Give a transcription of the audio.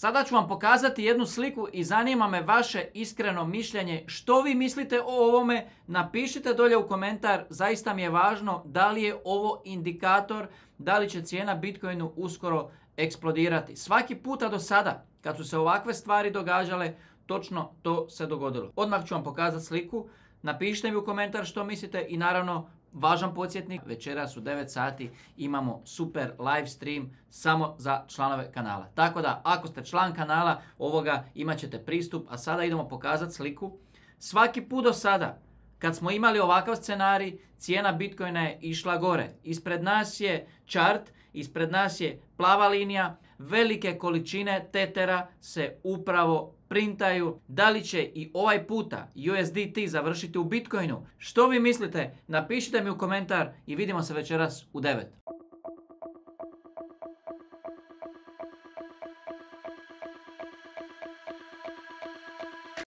Sada ću vam pokazati jednu sliku i zanima me vaše iskreno mišljenje. Što vi mislite o ovome? Napišite dolje u komentar. Zaista mi je važno da li je ovo indikator, da li će cijena Bitcoinu uskoro eksplodirati. Svaki puta do sada, kad su se ovakve stvari događale, točno to se dogodilo. Odmah ću vam pokazati sliku. Napišite mi u komentar što mislite i naravno Važan podsjetnik, večeras u 9 sati imamo super live stream samo za članove kanala. Tako da ako ste član kanala ovoga imat ćete pristup, a sada idemo pokazati sliku. Svaki put do sada kad smo imali ovakav scenarij, cijena Bitcoina je išla gore. Ispred nas je čart, ispred nas je plava linija, velike količine tetera se upravo printaju. Da li će i ovaj puta USDT završiti u Bitcoinu? Što vi mislite? Napišite mi u komentar i vidimo se večeras u 9.